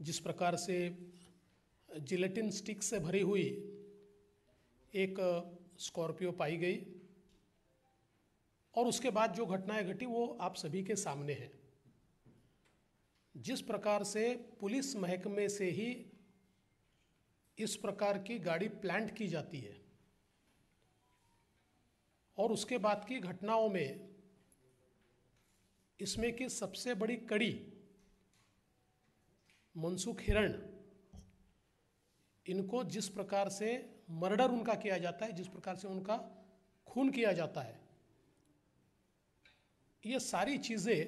जिस प्रकार से जिलेटिन स्टिक से भरी हुई एक स्कॉर्पियो पाई गई और उसके बाद जो घटनाएं घटी वो आप सभी के सामने हैं जिस प्रकार से पुलिस महकमे से ही इस प्रकार की गाड़ी प्लांट की जाती है और उसके बाद की घटनाओं में इसमें की सबसे बड़ी कड़ी मनसुख हिरण इनको जिस प्रकार से मर्डर उनका किया जाता है जिस प्रकार से उनका खून किया जाता है ये सारी चीज़ें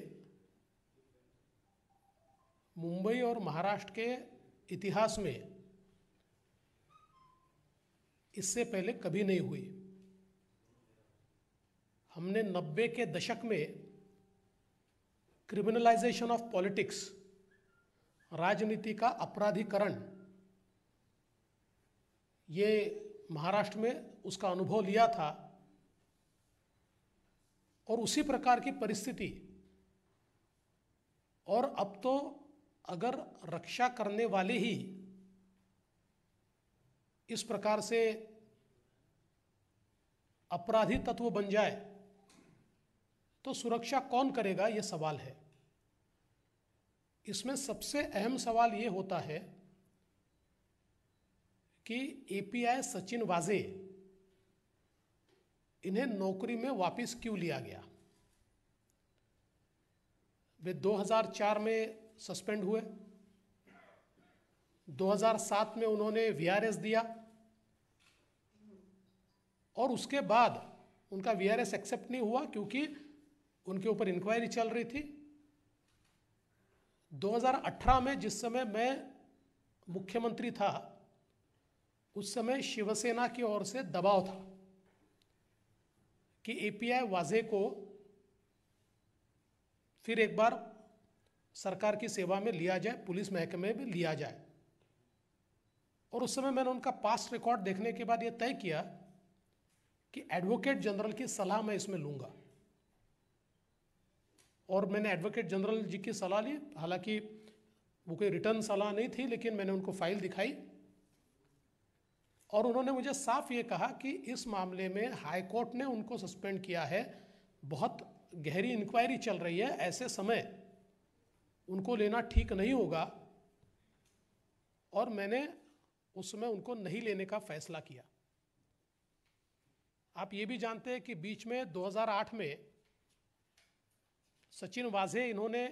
मुंबई और महाराष्ट्र के इतिहास में इससे पहले कभी नहीं हुई हमने नब्बे के दशक में क्रिमिनलाइजेशन ऑफ पॉलिटिक्स राजनीति का अपराधीकरण ये महाराष्ट्र में उसका अनुभव लिया था और उसी प्रकार की परिस्थिति और अब तो अगर रक्षा करने वाले ही इस प्रकार से अपराधी तत्व बन जाए तो सुरक्षा कौन करेगा ये सवाल है इसमें सबसे अहम सवाल ये होता है कि एपीआई सचिन वाजे इन्हें नौकरी में वापस क्यों लिया गया वे 2004 में सस्पेंड हुए 2007 में उन्होंने वीआरएस दिया और उसके बाद उनका वीआरएस एक्सेप्ट नहीं हुआ क्योंकि उनके ऊपर इंक्वायरी चल रही थी 2018 में जिस समय मैं मुख्यमंत्री था उस समय शिवसेना की ओर से दबाव था कि एपीआई वाजे को फिर एक बार सरकार की सेवा में लिया जाए पुलिस महकमे में लिया जाए और उस समय मैंने उनका पास्ट रिकॉर्ड देखने के बाद यह तय किया कि एडवोकेट जनरल की सलाह मैं इसमें लूँगा और मैंने एडवोकेट जनरल जी की सलाह ली हालांकि वो कोई रिटर्न सलाह नहीं थी लेकिन मैंने उनको फाइल दिखाई और उन्होंने मुझे साफ ये कहा कि इस मामले में हाई कोर्ट ने उनको सस्पेंड किया है बहुत गहरी इंक्वायरी चल रही है ऐसे समय उनको लेना ठीक नहीं होगा और मैंने उस समय उनको नहीं लेने का फैसला किया आप ये भी जानते हैं कि बीच में 2008 में सचिन वाजे इन्होंने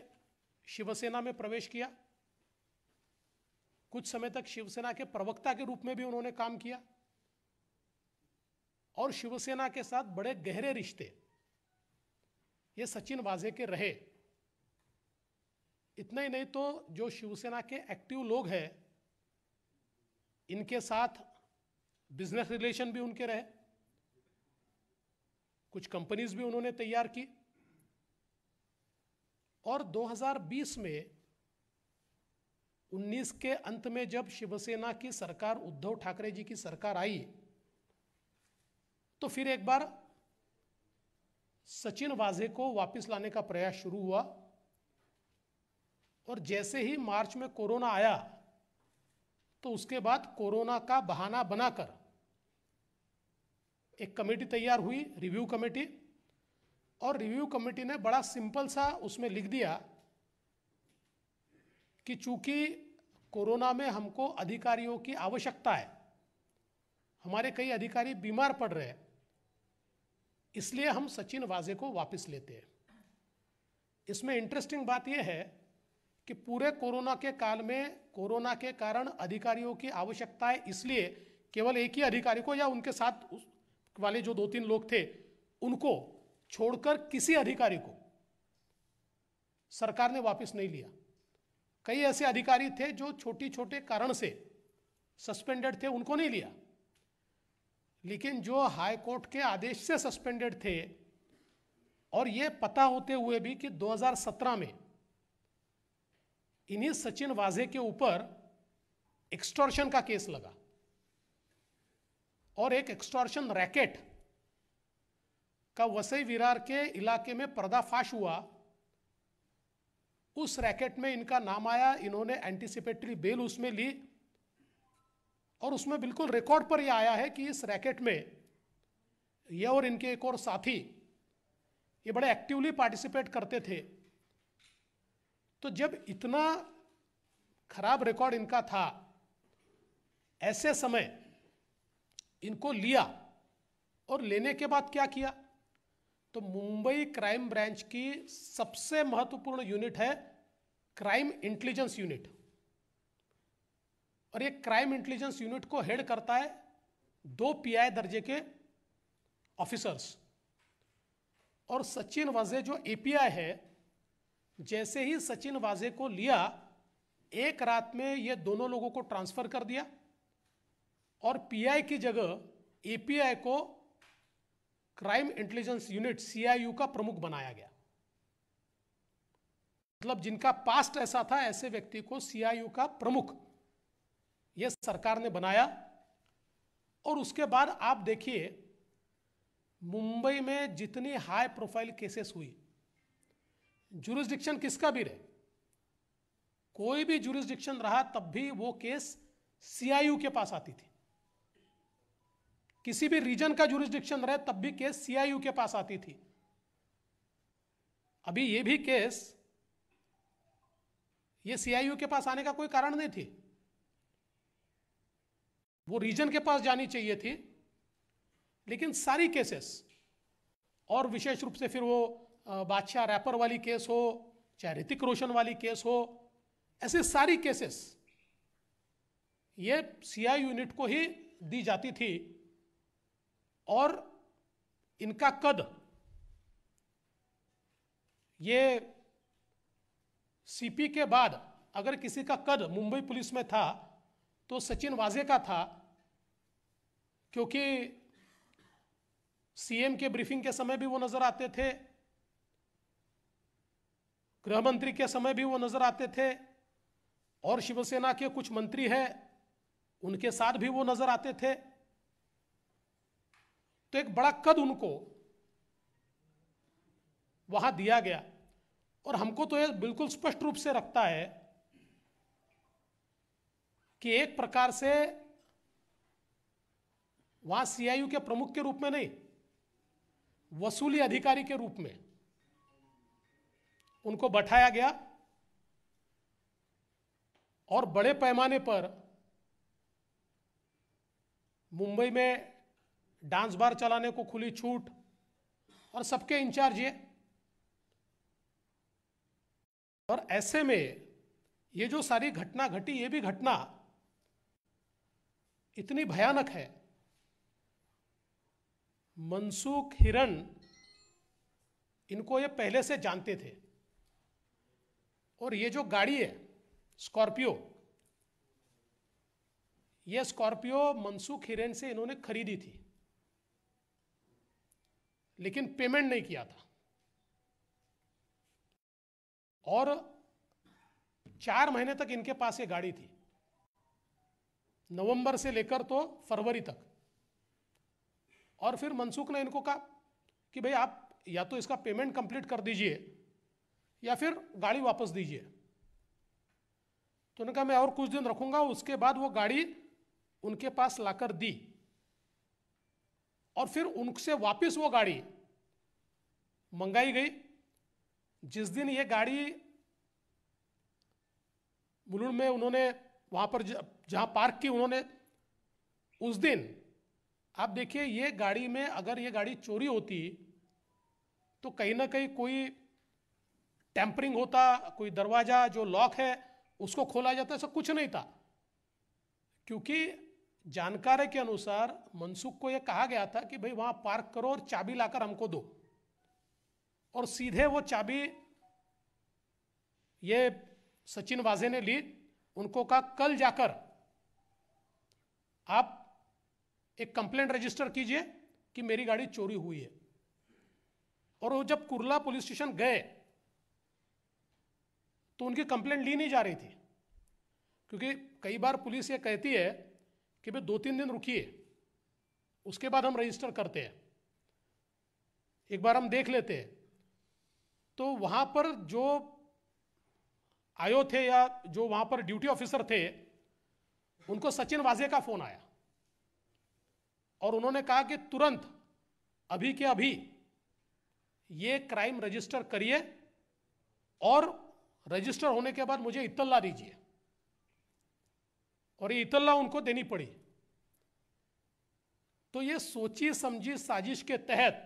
शिवसेना में प्रवेश किया कुछ समय तक शिवसेना के प्रवक्ता के रूप में भी उन्होंने काम किया और शिवसेना के साथ बड़े गहरे रिश्ते ये सचिन वाजे के रहे इतना ही नहीं तो जो शिवसेना के एक्टिव लोग हैं इनके साथ बिजनेस रिलेशन भी उनके रहे कुछ कंपनीज भी उन्होंने तैयार की और 2020 में 19 के अंत में जब शिवसेना की सरकार उद्धव ठाकरे जी की सरकार आई तो फिर एक बार सचिन वाजे को वापस लाने का प्रयास शुरू हुआ और जैसे ही मार्च में कोरोना आया तो उसके बाद कोरोना का बहाना बनाकर एक कमेटी तैयार हुई रिव्यू कमेटी और रिव्यू कमेटी ने बड़ा सिंपल सा उसमें लिख दिया कि चूंकि कोरोना में हमको अधिकारियों की आवश्यकता है हमारे कई अधिकारी बीमार पड़ रहे हैं इसलिए हम सचिन वाजे को वापस लेते हैं इसमें इंटरेस्टिंग बात यह है कि पूरे कोरोना के काल में कोरोना के कारण अधिकारियों की आवश्यकता है इसलिए केवल एक ही अधिकारी को या उनके साथ वाले जो दो तीन लोग थे उनको छोड़कर किसी अधिकारी को सरकार ने वापस नहीं लिया कई ऐसे अधिकारी थे जो छोटे छोटे कारण से सस्पेंडेड थे उनको नहीं लिया लेकिन जो हाई कोर्ट के आदेश से सस्पेंडेड थे और ये पता होते हुए भी कि 2017 में इन्हीं सचिन वाजे के ऊपर एक्सटॉर्शन का केस लगा और एक एक्सटॉर्शन रैकेट का वसई विरार के इलाके में पर्दाफाश हुआ उस रैकेट में इनका नाम आया इन्होंने एंटीसिपेटरी बेल उसमें ली और उसमें बिल्कुल रिकॉर्ड पर यह आया है कि इस रैकेट में यह और इनके एक और साथी ये बड़े एक्टिवली पार्टिसिपेट करते थे तो जब इतना खराब रिकॉर्ड इनका था ऐसे समय इनको लिया और लेने के बाद क्या किया तो मुंबई क्राइम ब्रांच की सबसे महत्वपूर्ण यूनिट है क्राइम इंटेलिजेंस यूनिट और ये क्राइम इंटेलिजेंस यूनिट को हेड करता है दो पीआई दर्जे के ऑफिसर्स और सचिन वाजे जो एपीआई है जैसे ही सचिन वाजे को लिया एक रात में ये दोनों लोगों को ट्रांसफर कर दिया और पीआई की जगह एपीआई को क्राइम इंटेलिजेंस यूनिट सीआईयू का प्रमुख बनाया गया मतलब जिनका पास्ट ऐसा था ऐसे व्यक्ति को सीआईयू का प्रमुख यह सरकार ने बनाया और उसके बाद आप देखिए मुंबई में जितनी हाई प्रोफाइल केसेस हुई जुरिस्डिक्शन किसका भी रहे कोई भी जुरिस्डिक्शन रहा तब भी वो केस सीआईयू के पास आती थी किसी भी रीजन का जुरिस्डिक्शन रहे तब भी केस सीआईयू के पास आती थी अभी ये भी केस ये सीआईयू के पास आने का कोई कारण नहीं थी वो रीजन के पास जानी चाहिए थी लेकिन सारी केसेस और विशेष रूप से फिर वो बादशाह रैपर वाली केस हो चाहे ऋतिक रोशन वाली केस हो ऐसे सारी केसेस ये सीआई यूनिट को ही दी जाती थी और इनका कद ये सीपी के बाद अगर किसी का कद मुंबई पुलिस में था तो सचिन वाजे का था क्योंकि सीएम के ब्रीफिंग के समय भी वो नजर आते थे गृह मंत्री के समय भी वो नजर आते थे और शिवसेना के कुछ मंत्री हैं उनके साथ भी वो नजर आते थे तो एक बड़ा कद उनको वहां दिया गया और हमको तो यह बिल्कुल स्पष्ट रूप से रखता है कि एक प्रकार से वहां सीआईयू के प्रमुख के रूप में नहीं वसूली अधिकारी के रूप में उनको बैठाया गया और बड़े पैमाने पर मुंबई में डांस बार चलाने को खुली छूट और सबके इंचार्ज ये और ऐसे में ये जो सारी घटना घटी ये भी घटना इतनी भयानक है मनसुख हिरन इनको ये पहले से जानते थे और ये जो गाड़ी है स्कॉर्पियो ये स्कॉर्पियो मनसुख हिरण से इन्होंने खरीदी थी लेकिन पेमेंट नहीं किया था और चार महीने तक इनके पास ये गाड़ी थी नवंबर से लेकर तो फरवरी तक और फिर मनसुख ने इनको कहा कि भाई आप या तो इसका पेमेंट कंप्लीट कर दीजिए या फिर गाड़ी वापस दीजिए तो उन्होंने कहा मैं और कुछ दिन रखूंगा उसके बाद वो गाड़ी उनके पास लाकर दी और फिर उनसे वापस वो गाड़ी मंगाई गई जिस दिन ये गाड़ी मुलुंड में उन्होंने वहां पर जहां पार्क की उन्होंने उस दिन आप देखिए ये गाड़ी में अगर ये गाड़ी चोरी होती तो कहीं ना कहीं कोई टेम्परिंग होता कोई दरवाज़ा जो लॉक है उसको खोला जाता ऐसा कुछ नहीं था क्योंकि जानकार के अनुसार मनसुख को यह कहा गया था कि भाई वहां पार्क करो और चाबी लाकर हमको दो और सीधे वो चाबी ये सचिन वाजे ने ली उनको कहा कल जाकर आप एक कंप्लेंट रजिस्टर कीजिए कि मेरी गाड़ी चोरी हुई है और वो जब कुरला पुलिस स्टेशन गए तो उनकी कंप्लेंट ली नहीं जा रही थी क्योंकि कई बार पुलिस ये कहती है कि भाई दो तीन दिन रुकिए उसके बाद हम रजिस्टर करते हैं एक बार हम देख लेते हैं तो वहाँ पर जो आयो थे या जो वहाँ पर ड्यूटी ऑफिसर थे उनको सचिन वाजे का फ़ोन आया और उन्होंने कहा कि तुरंत अभी के अभी ये क्राइम रजिस्टर करिए और रजिस्टर होने के बाद मुझे इतला दीजिए और ये इतला उनको देनी पड़ी तो ये सोची समझी साजिश के तहत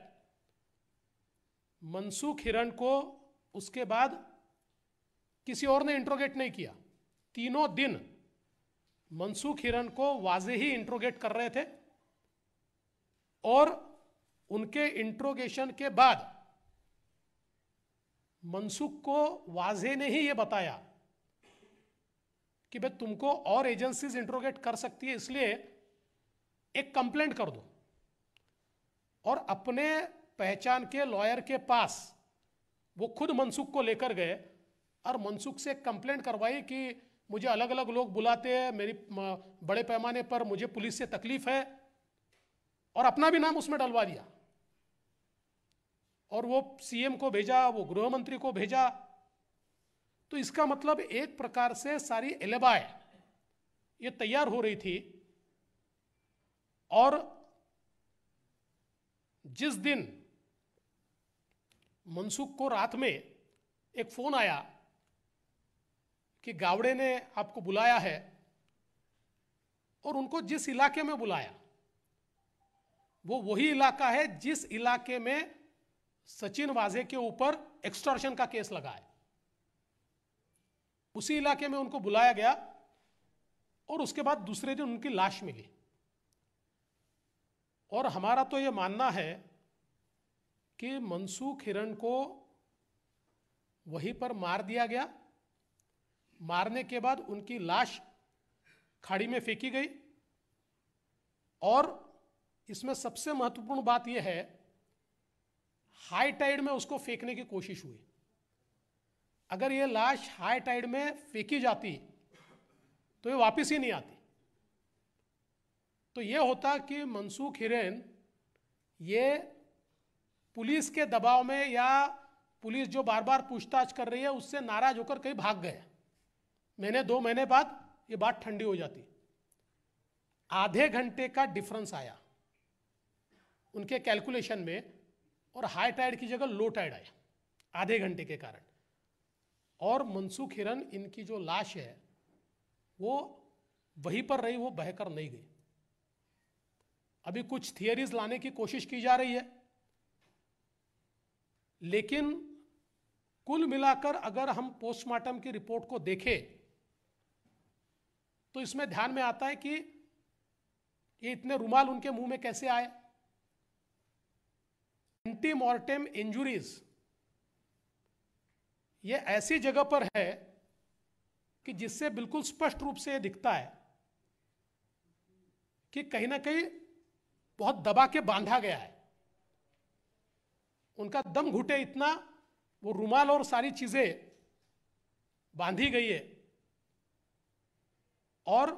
मनसुख हिरण को उसके बाद किसी और ने इंट्रोगेट नहीं किया तीनों दिन मनसुख हिरण को वाजे ही इंट्रोगेट कर रहे थे और उनके इंट्रोगेशन के बाद मनसुख को वाजे ने ही यह बताया कि भाई तुमको और एजेंसीज इंट्रोगेट कर सकती है इसलिए एक कंप्लेंट कर दो और अपने पहचान के लॉयर के पास वो खुद मनसुख को लेकर गए और मनसुख से कंप्लेंट करवाई कि मुझे अलग अलग लोग बुलाते हैं मेरी बड़े पैमाने पर मुझे पुलिस से तकलीफ है और अपना भी नाम उसमें डलवा दिया और वो सीएम को भेजा वो गृह मंत्री को भेजा तो इसका मतलब एक प्रकार से सारी एलेबाय ये तैयार हो रही थी और जिस दिन मनसुख को रात में एक फोन आया कि गावड़े ने आपको बुलाया है और उनको जिस इलाके में बुलाया वो वही इलाका है जिस इलाके में सचिन वाजे के ऊपर एक्सटॉर्शन का केस लगा है उसी इलाके में उनको बुलाया गया और उसके बाद दूसरे दिन उनकी लाश मिली और हमारा तो ये मानना है कि मनसुख हिरण को वहीं पर मार दिया गया मारने के बाद उनकी लाश खाड़ी में फेंकी गई और इसमें सबसे महत्वपूर्ण बात यह है हाई टाइड में उसको फेंकने की कोशिश हुई अगर ये लाश हाई टाइड में फेंकी जाती तो ये वापस ही नहीं आती तो ये होता कि मनसूख हिरेन ये पुलिस के दबाव में या पुलिस जो बार बार पूछताछ कर रही है उससे नाराज होकर कहीं भाग गए मैंने दो महीने बाद ये बात ठंडी हो जाती आधे घंटे का डिफरेंस आया उनके कैलकुलेशन में और हाई टाइड की जगह लो टाइड आया आधे घंटे के कारण और मनसुख हिरन इनकी जो लाश है वो वहीं पर रही वो बहकर नहीं गई अभी कुछ थियरीज लाने की कोशिश की जा रही है लेकिन कुल मिलाकर अगर हम पोस्टमार्टम की रिपोर्ट को देखें तो इसमें ध्यान में आता है कि ये इतने रुमाल उनके मुंह में कैसे आए मॉर्टेम इंजुरीज़ ये ऐसी जगह पर है कि जिससे बिल्कुल स्पष्ट रूप से यह दिखता है कि कहीं ना कहीं बहुत दबा के बांधा गया है उनका दम घुटे इतना वो रुमाल और सारी चीजें बांधी गई है और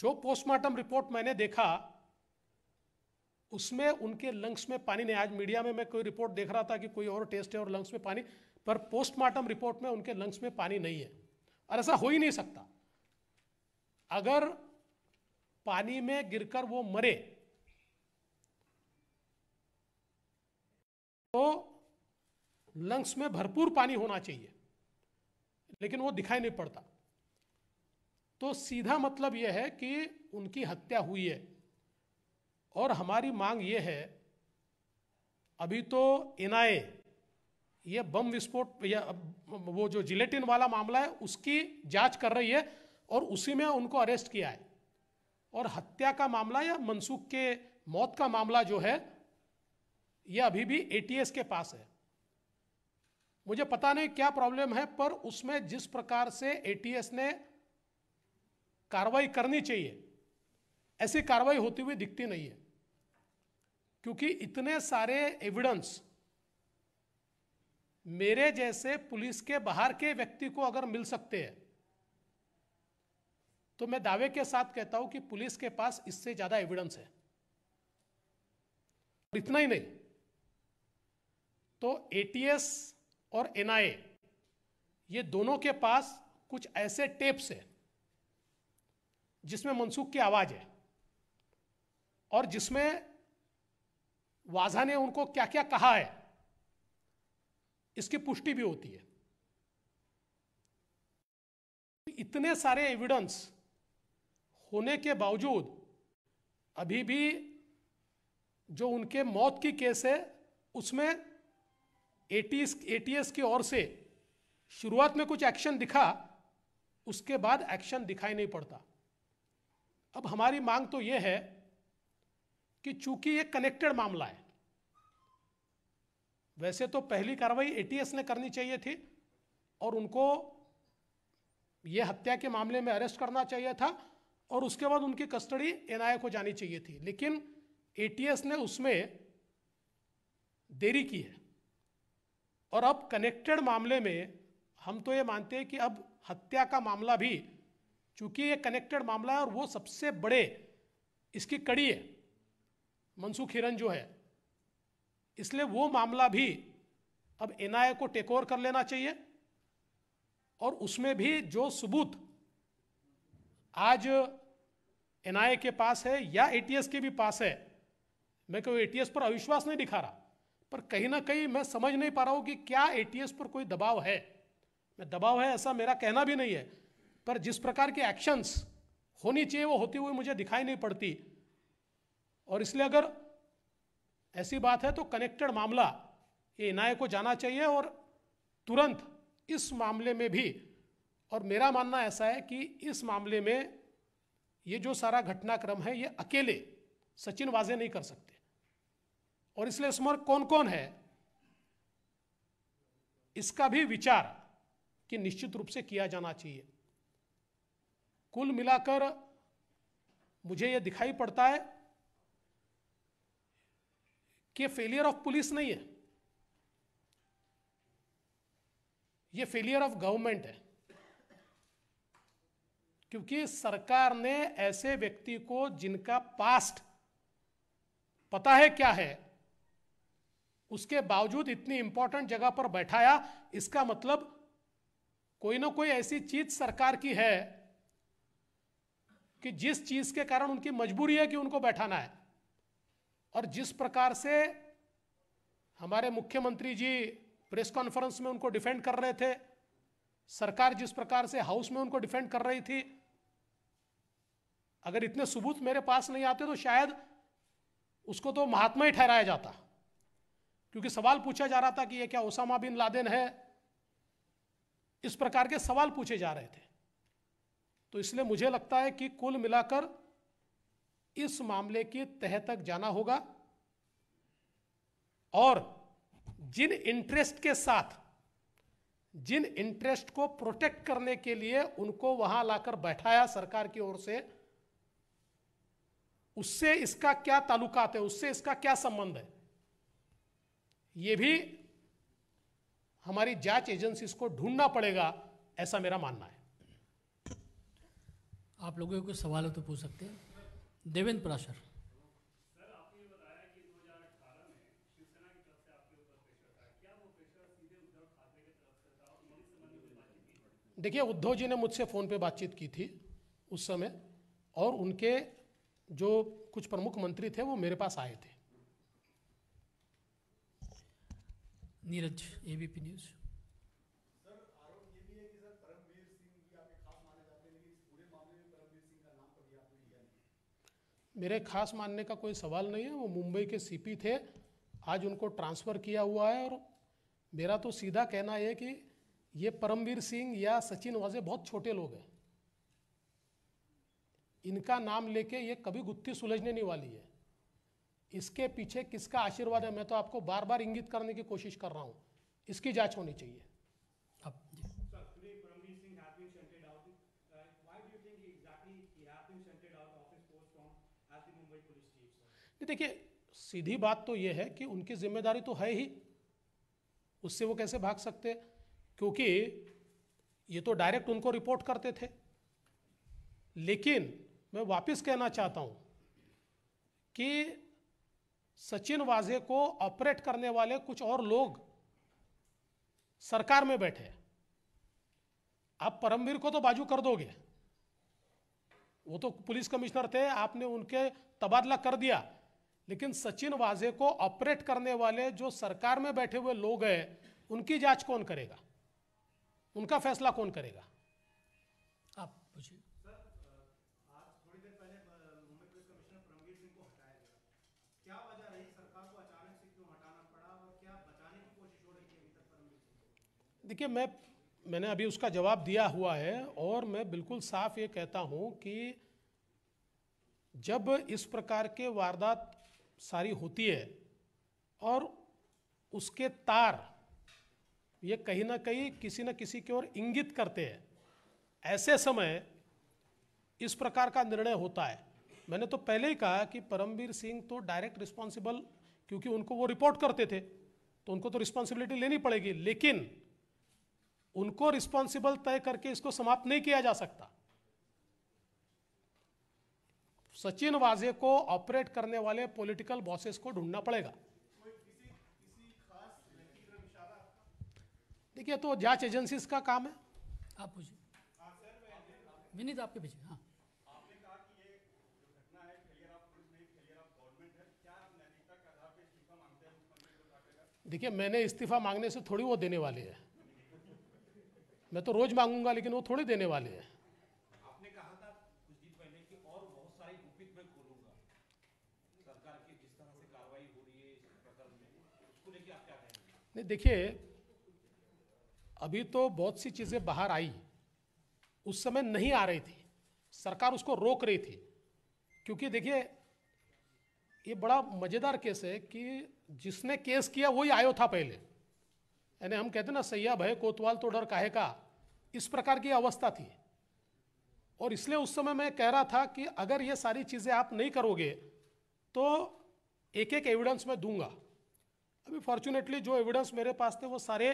जो पोस्टमार्टम रिपोर्ट मैंने देखा उसमें उनके लंग्स में पानी नहीं आज मीडिया में मैं कोई रिपोर्ट देख रहा था कि कोई और टेस्ट है और लंग्स में पानी पर पोस्टमार्टम रिपोर्ट में उनके लंग्स में पानी नहीं है और ऐसा हो ही नहीं सकता अगर पानी में गिरकर वो मरे तो लंग्स में भरपूर पानी होना चाहिए लेकिन वो दिखाई नहीं पड़ता तो सीधा मतलब यह है कि उनकी हत्या हुई है और हमारी मांग ये है अभी तो आई ये बम विस्फोट या वो जो जिलेटिन वाला मामला है उसकी जांच कर रही है और उसी में उनको अरेस्ट किया है और हत्या का मामला या मनसुख के मौत का मामला जो है ये अभी भी एटीएस के पास है मुझे पता नहीं क्या प्रॉब्लम है पर उसमें जिस प्रकार से एटीएस ने कार्रवाई करनी चाहिए ऐसी कार्रवाई होती हुई दिखती नहीं है क्योंकि इतने सारे एविडेंस मेरे जैसे पुलिस के बाहर के व्यक्ति को अगर मिल सकते हैं तो मैं दावे के साथ कहता हूं कि पुलिस के पास इससे ज्यादा एविडेंस है और इतना ही नहीं तो एटीएस और एनआईए ये दोनों के पास कुछ ऐसे टेप्स हैं जिसमें मनसुख की आवाज है और जिसमें वाझा ने उनको क्या क्या कहा है इसकी पुष्टि भी होती है इतने सारे एविडेंस होने के बावजूद अभी भी जो उनके मौत की केस है उसमें एटीएस एटीएस की ओर से शुरुआत में कुछ एक्शन दिखा उसके बाद एक्शन दिखाई नहीं पड़ता अब हमारी मांग तो यह है कि चूंकि ये कनेक्टेड मामला है वैसे तो पहली कार्रवाई एटीएस ने करनी चाहिए थी और उनको ये हत्या के मामले में अरेस्ट करना चाहिए था और उसके बाद उनकी कस्टडी एनआईए को जानी चाहिए थी लेकिन एटीएस ने उसमें देरी की है और अब कनेक्टेड मामले में हम तो ये मानते हैं कि अब हत्या का मामला भी चूंकि ये कनेक्टेड मामला है और वो सबसे बड़े इसकी कड़ी है मनसुख हिरन जो है इसलिए वो मामला भी अब एनआईए को टेक ओवर कर लेना चाहिए और उसमें भी जो सबूत आज एनआईए के पास है या एटीएस के भी पास है मैं कोई एटीएस पर अविश्वास नहीं दिखा रहा पर कहीं ना कहीं मैं समझ नहीं पा रहा हूं कि क्या एटीएस पर कोई दबाव है मैं दबाव है ऐसा मेरा कहना भी नहीं है पर जिस प्रकार के एक्शंस होनी चाहिए वो होती हुई मुझे दिखाई नहीं पड़ती और इसलिए अगर ऐसी बात है तो कनेक्टेड मामला ये एनआईए को जाना चाहिए और तुरंत इस मामले में भी और मेरा मानना ऐसा है कि इस मामले में ये जो सारा घटनाक्रम है ये अकेले सचिन वाजे नहीं कर सकते और इसलिए इसमें कौन कौन है इसका भी विचार कि निश्चित रूप से किया जाना चाहिए कुल मिलाकर मुझे यह दिखाई पड़ता है कि फेलियर ऑफ पुलिस नहीं है ये फेलियर ऑफ गवर्नमेंट है क्योंकि सरकार ने ऐसे व्यक्ति को जिनका पास्ट पता है क्या है उसके बावजूद इतनी इंपॉर्टेंट जगह पर बैठाया इसका मतलब कोई ना कोई ऐसी चीज सरकार की है कि जिस चीज के कारण उनकी मजबूरी है कि उनको बैठाना है और जिस प्रकार से हमारे मुख्यमंत्री जी प्रेस कॉन्फ्रेंस में उनको डिफेंड कर रहे थे सरकार जिस प्रकार से हाउस में उनको डिफेंड कर रही थी अगर इतने सबूत मेरे पास नहीं आते तो शायद उसको तो महात्मा ही ठहराया जाता क्योंकि सवाल पूछा जा रहा था कि ये क्या ओसामा बिन लादेन है इस प्रकार के सवाल पूछे जा रहे थे तो इसलिए मुझे लगता है कि कुल मिलाकर इस मामले के तह तक जाना होगा और जिन इंटरेस्ट के साथ जिन इंटरेस्ट को प्रोटेक्ट करने के लिए उनको वहां लाकर बैठाया सरकार की ओर से उससे इसका क्या तालुकात है उससे इसका क्या संबंध है ये भी हमारी जांच एजेंसी को ढूंढना पड़ेगा ऐसा मेरा मानना है आप लोगों को सवाल हो तो पूछ सकते हैं देवेंद्र पराशर देखिए उद्धव जी ने मुझसे फ़ोन पे बातचीत की थी उस समय और उनके जो कुछ प्रमुख मंत्री थे वो मेरे पास आए थे नीरज एबीपी न्यूज़ मेरे खास मानने का कोई सवाल नहीं है वो मुंबई के सीपी थे आज उनको ट्रांसफ़र किया हुआ है और मेरा तो सीधा कहना है कि ये परमवीर सिंह या सचिन वाजे बहुत छोटे लोग हैं इनका नाम लेके ये कभी गुत्थी सुलझने नहीं वाली है इसके पीछे किसका आशीर्वाद है मैं तो आपको बार बार इंगित करने की कोशिश कर रहा हूँ इसकी जांच होनी चाहिए कि देखिए सीधी बात तो यह है कि उनकी जिम्मेदारी तो है ही उससे वो कैसे भाग सकते क्योंकि ये तो डायरेक्ट उनको रिपोर्ट करते थे लेकिन मैं वापस कहना चाहता हूं कि सचिन वाजे को ऑपरेट करने वाले कुछ और लोग सरकार में बैठे आप परमवीर को तो बाजू कर दोगे वो तो पुलिस कमिश्नर थे आपने उनके तबादला कर दिया लेकिन सचिन वाजे को ऑपरेट करने वाले जो सरकार में बैठे हुए लोग हैं उनकी जांच कौन करेगा उनका फैसला कौन करेगा आप पूछिए देखिए मैं मैंने अभी उसका जवाब दिया हुआ है और मैं बिल्कुल साफ ये कहता हूँ कि जब इस प्रकार के वारदात सारी होती है और उसके तार ये कहीं ना कहीं किसी न किसी की ओर इंगित करते हैं ऐसे समय इस प्रकार का निर्णय होता है मैंने तो पहले ही कहा कि परमवीर सिंह तो डायरेक्ट रिस्पॉन्सिबल क्योंकि उनको वो रिपोर्ट करते थे तो उनको तो रिस्पॉन्सिबिलिटी लेनी पड़ेगी लेकिन उनको रिस्पॉन्सिबल तय करके इसको समाप्त नहीं किया जा सकता सचिन वाजे को ऑपरेट करने वाले पॉलिटिकल बॉसेस को ढूंढना पड़ेगा देखिए तो जांच एजेंसीज का काम है आप पूछिए विनीत आपके पीछे हाँ देखिए मैंने इस्तीफा मांगने से थोड़ी वो देने वाले हैं मैं तो रोज मांगूंगा लेकिन वो थोड़ी देने वाले हैं नहीं देखिए अभी तो बहुत सी चीज़ें बाहर आई उस समय नहीं आ रही थी सरकार उसको रोक रही थी क्योंकि देखिए ये बड़ा मज़ेदार केस है कि जिसने केस किया वही आयो था पहले यानी हम कहते ना सैया भय कोतवाल तो डर काहे का इस प्रकार की अवस्था थी और इसलिए उस समय मैं कह रहा था कि अगर ये सारी चीज़ें आप नहीं करोगे तो एक एक एविडेंस मैं दूंगा अभी फॉर्चुनेटली जो एविडेंस मेरे पास थे वो सारे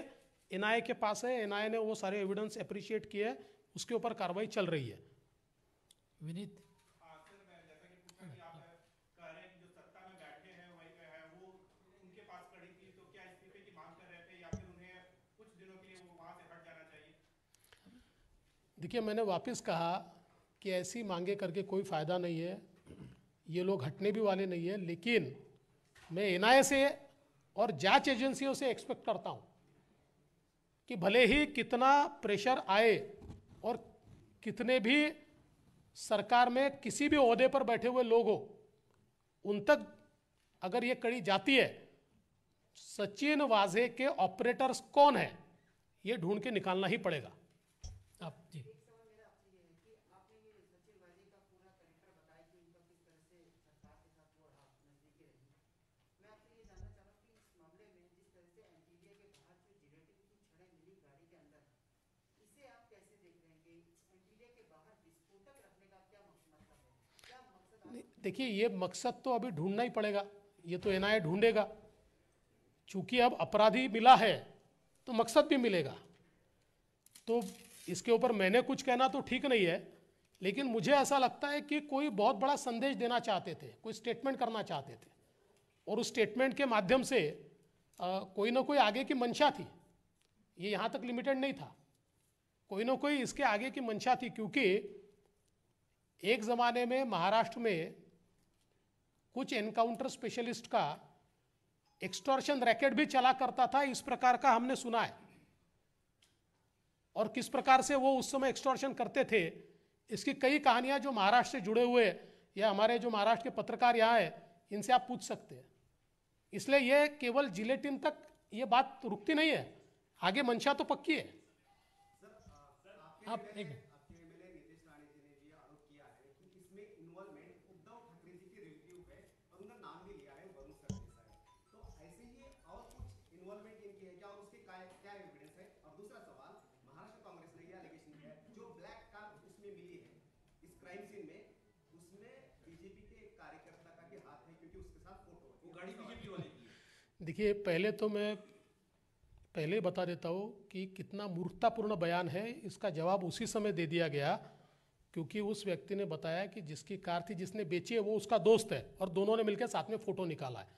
एन के पास है एन ने वो सारे एविडेंस अप्रिशिएट किए उसके ऊपर कार्रवाई चल रही है विनीत देखिए मैंने वापस कहा कि ऐसी मांगे करके कोई फ़ायदा नहीं है ये लोग हटने भी वाले नहीं है लेकिन मैं एन से और जांच एजेंसियों से एक्सपेक्ट करता हूं कि भले ही कितना प्रेशर आए और कितने भी सरकार में किसी भी अहदे पर बैठे हुए लोग हो उन तक अगर ये कड़ी जाती है सचिन वाजे के ऑपरेटर्स कौन है ये ढूंढ के निकालना ही पड़ेगा आप जी देखिए ये मकसद तो अभी ढूंढना ही पड़ेगा ये तो एन ढूंढेगा चूंकि अब अपराधी मिला है तो मकसद भी मिलेगा तो इसके ऊपर मैंने कुछ कहना तो ठीक नहीं है लेकिन मुझे ऐसा लगता है कि कोई बहुत बड़ा संदेश देना चाहते थे कोई स्टेटमेंट करना चाहते थे और उस स्टेटमेंट के माध्यम से आ, कोई ना कोई आगे की मंशा थी ये यहाँ तक लिमिटेड नहीं था कोई ना कोई इसके आगे की मंशा थी क्योंकि एक ज़माने में महाराष्ट्र में कुछ एनकाउंटर स्पेशलिस्ट का एक्सटॉर्शन रैकेट भी चला करता था इस प्रकार का हमने सुना है और किस प्रकार से वो उस समय एक्सटॉर्शन करते थे इसकी कई कहानियां जो महाराष्ट्र से जुड़े हुए या हमारे जो महाराष्ट्र के पत्रकार यहाँ है इनसे आप पूछ सकते हैं इसलिए ये केवल जिलेटिन तक ये बात रुकती नहीं है आगे मंशा तो पक्की है आप एक देखिए पहले तो मैं पहले बता देता हूँ कि कितना मूर्खतापूर्ण बयान है इसका जवाब उसी समय दे दिया गया क्योंकि उस व्यक्ति ने बताया कि जिसकी कार थी जिसने बेची है वो उसका दोस्त है और दोनों ने मिलकर साथ में फ़ोटो निकाला है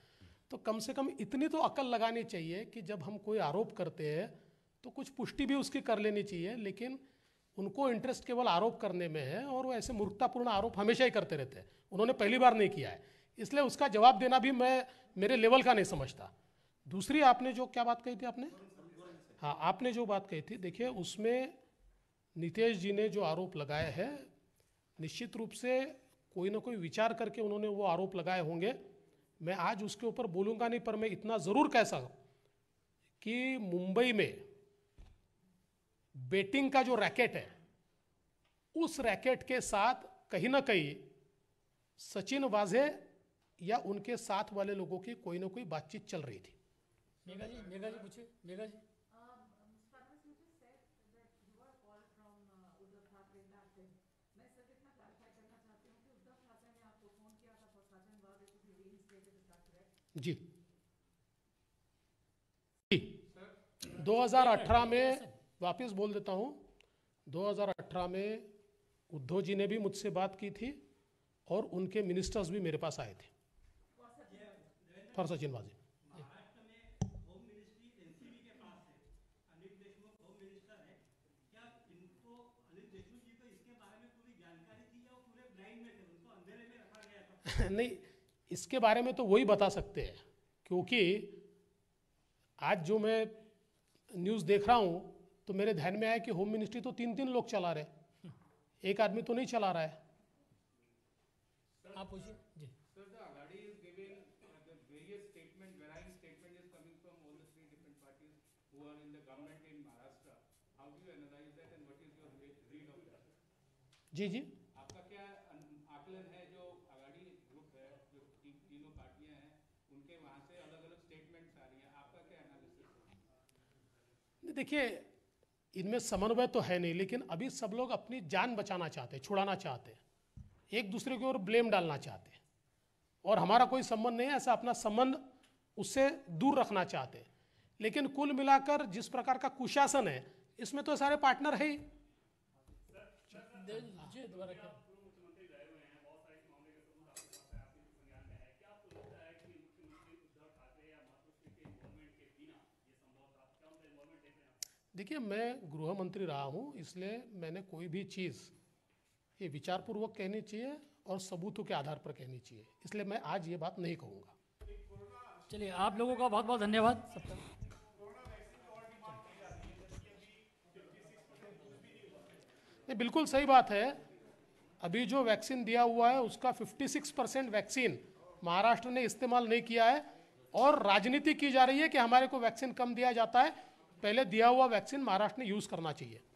तो कम से कम इतनी तो अकल लगानी चाहिए कि जब हम कोई आरोप करते हैं तो कुछ पुष्टि भी उसकी कर लेनी चाहिए लेकिन उनको इंटरेस्ट केवल आरोप करने में है और वो ऐसे मूर्खतापूर्ण आरोप हमेशा ही करते रहते हैं उन्होंने पहली बार नहीं किया है इसलिए उसका जवाब देना भी मैं मेरे लेवल का नहीं समझता दूसरी आपने जो क्या बात कही थी आपने हाँ आपने जो बात कही थी देखिए उसमें नीतीश जी ने जो आरोप लगाए है निश्चित रूप से कोई ना कोई विचार करके उन्होंने वो आरोप लगाए होंगे मैं आज उसके ऊपर बोलूँगा नहीं पर मैं इतना ज़रूर कह सकता कि मुंबई में बेटिंग का जो रैकेट है उस रैकेट के साथ कहीं ना कहीं सचिन वाजे या उनके साथ वाले लोगों की कोई ना कोई बातचीत चल रही थी मेघा जी मेघा जी पूछिए मेघा जी जी जी 2018 में वापस बोल देता हूँ 2018 में उद्धव जी ने भी मुझसे बात की थी और उनके मिनिस्टर्स भी मेरे पास आए थे फॉर सच नहीं इसके बारे में तो वही बता सकते हैं क्योंकि आज जो मैं न्यूज़ देख रहा हूँ तो मेरे ध्यान में आया कि होम मिनिस्ट्री तो तीन तीन लोग चला रहे एक आदमी तो नहीं चला रहा है आप पूछिए जी जी जी आपका क्या आकलन है जो अगाड़ी ग्रुप है जो तीनों पार्टियां हैं उनके वहां से अलग अलग स्टेटमेंट्स आ रही हैं आपका क्या एनालिसिस है देखिए इनमें समन्वय तो है नहीं लेकिन अभी सब लोग अपनी जान बचाना चाहते हैं छुड़ाना चाहते हैं एक दूसरे के ऊपर ब्लेम डालना चाहते हैं और हमारा कोई संबंध नहीं है ऐसा अपना संबंध उससे दूर रखना चाहते हैं लेकिन कुल मिलाकर जिस प्रकार का कुशासन है इसमें तो सारे पार्टनर है ही दीजिए देखिए मैं गृह मंत्री रहा हूँ इसलिए मैंने कोई भी चीज़ ये विचारपूर्वक कहनी चाहिए और सबूतों के आधार पर कहनी चाहिए इसलिए मैं आज ये बात नहीं कहूँगा चलिए आप लोगों का बहुत बहुत धन्यवाद सबका नहीं बिल्कुल सही बात है अभी जो वैक्सीन दिया हुआ है उसका 56 परसेंट वैक्सीन महाराष्ट्र ने इस्तेमाल नहीं किया है और राजनीति की जा रही है कि हमारे को वैक्सीन कम दिया जाता है पहले दिया हुआ वैक्सीन महाराष्ट्र ने यूज़ करना चाहिए